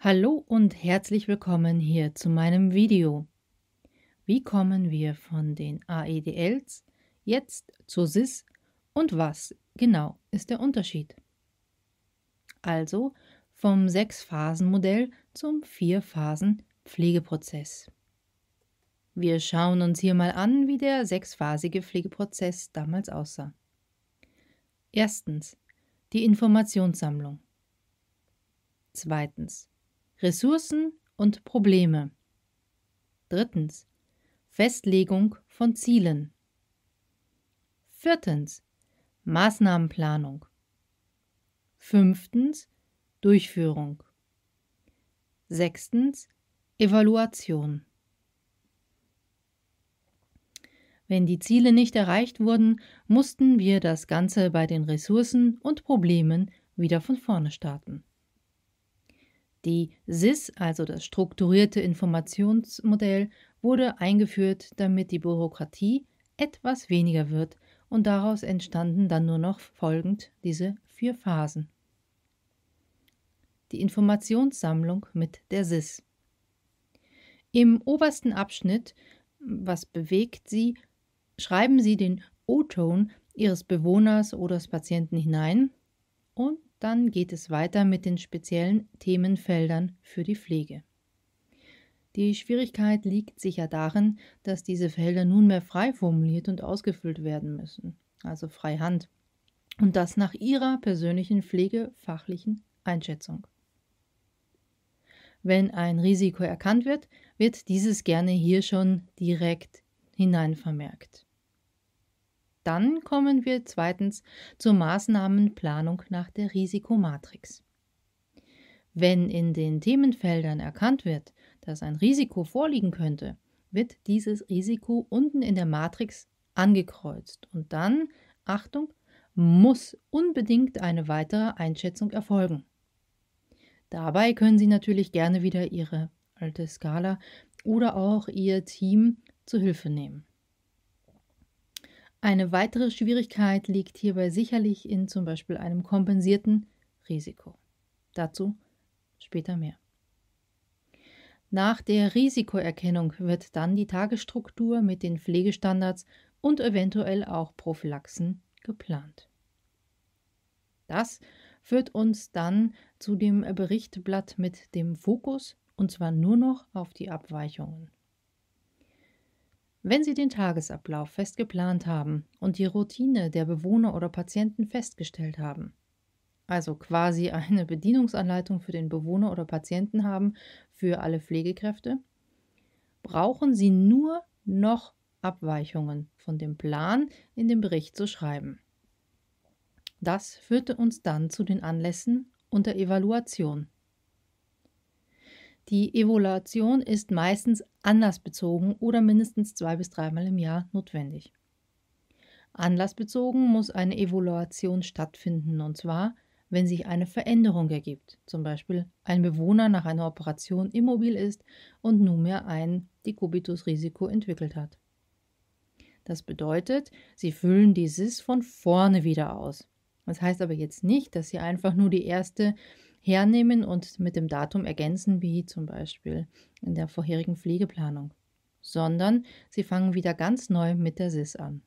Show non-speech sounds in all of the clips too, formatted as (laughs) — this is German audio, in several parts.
Hallo und herzlich willkommen hier zu meinem Video. Wie kommen wir von den AEDLs jetzt zu SIS und was genau ist der Unterschied? Also vom Sechs-Phasen-Modell zum Vier-Phasen-Pflegeprozess. Wir schauen uns hier mal an, wie der sechsphasige Pflegeprozess damals aussah. Erstens die Informationssammlung. Zweitens Ressourcen und Probleme. Drittens. Festlegung von Zielen. Viertens. Maßnahmenplanung. Fünftens. Durchführung. Sechstens. Evaluation. Wenn die Ziele nicht erreicht wurden, mussten wir das Ganze bei den Ressourcen und Problemen wieder von vorne starten. Die SIS, also das strukturierte Informationsmodell, wurde eingeführt, damit die Bürokratie etwas weniger wird und daraus entstanden dann nur noch folgend diese vier Phasen. Die Informationssammlung mit der SIS. Im obersten Abschnitt, was bewegt Sie, schreiben Sie den O-Ton Ihres Bewohners oder des Patienten hinein und dann geht es weiter mit den speziellen Themenfeldern für die Pflege. Die Schwierigkeit liegt sicher darin, dass diese Felder nunmehr frei formuliert und ausgefüllt werden müssen, also frei Hand, und das nach ihrer persönlichen pflegefachlichen Einschätzung. Wenn ein Risiko erkannt wird, wird dieses gerne hier schon direkt hineinvermerkt. Dann kommen wir zweitens zur Maßnahmenplanung nach der Risikomatrix. Wenn in den Themenfeldern erkannt wird, dass ein Risiko vorliegen könnte, wird dieses Risiko unten in der Matrix angekreuzt und dann, Achtung, muss unbedingt eine weitere Einschätzung erfolgen. Dabei können Sie natürlich gerne wieder Ihre alte Skala oder auch Ihr Team zu Hilfe nehmen. Eine weitere Schwierigkeit liegt hierbei sicherlich in zum Beispiel einem kompensierten Risiko. Dazu später mehr. Nach der Risikoerkennung wird dann die Tagesstruktur mit den Pflegestandards und eventuell auch Prophylaxen geplant. Das führt uns dann zu dem Berichtblatt mit dem Fokus und zwar nur noch auf die Abweichungen. Wenn Sie den Tagesablauf fest geplant haben und die Routine der Bewohner oder Patienten festgestellt haben, also quasi (laughs) eine Bedienungsanleitung für den Bewohner oder Patienten haben für alle Pflegekräfte, brauchen Sie nur noch Abweichungen von dem Plan in dem Bericht zu schreiben. Das führte uns dann zu den Anlässen und der Evaluation. Die Evaluation ist meistens anlassbezogen oder mindestens zwei bis dreimal im Jahr notwendig. Anlassbezogen muss eine Evaluation stattfinden, und zwar, wenn sich eine Veränderung ergibt, zum Beispiel ein Bewohner nach einer Operation immobil ist und nunmehr ein Dekubitus-Risiko entwickelt hat. Das bedeutet, Sie füllen die SIS von vorne wieder aus. Das heißt aber jetzt nicht, dass Sie einfach nur die erste hernehmen und mit dem Datum ergänzen, wie zum Beispiel in der vorherigen Pflegeplanung, sondern sie fangen wieder ganz neu mit der SIS an.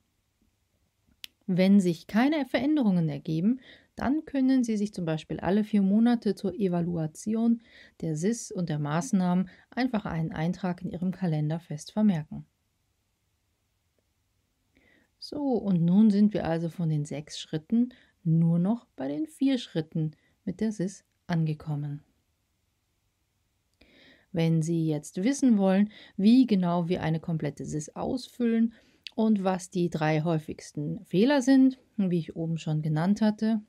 Wenn sich keine Veränderungen ergeben, dann können Sie sich zum Beispiel alle vier Monate zur Evaluation der SIS und der Maßnahmen einfach einen Eintrag in Ihrem Kalender fest vermerken. So, und nun sind wir also von den sechs Schritten nur noch bei den vier Schritten mit der SIS angekommen. Wenn Sie jetzt wissen wollen, wie genau wir eine komplette SIS ausfüllen und was die drei häufigsten Fehler sind, wie ich oben schon genannt hatte,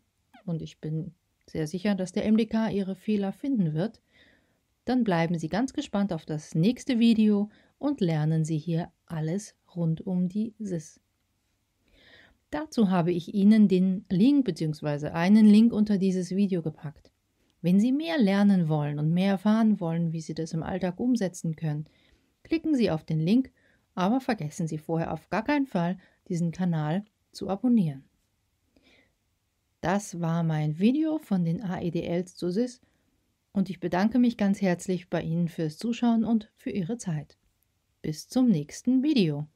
und ich bin sehr sicher, dass der MDK Ihre Fehler finden wird, dann bleiben Sie ganz gespannt auf das nächste Video und lernen Sie hier alles rund um die SIS. Dazu habe ich Ihnen den Link bzw. einen Link unter dieses Video gepackt. Wenn Sie mehr lernen wollen und mehr erfahren wollen, wie Sie das im Alltag umsetzen können, klicken Sie auf den Link, aber vergessen Sie vorher auf gar keinen Fall, diesen Kanal zu abonnieren. Das war mein Video von den AEDLs zu SIS und ich bedanke mich ganz herzlich bei Ihnen fürs Zuschauen und für Ihre Zeit. Bis zum nächsten Video.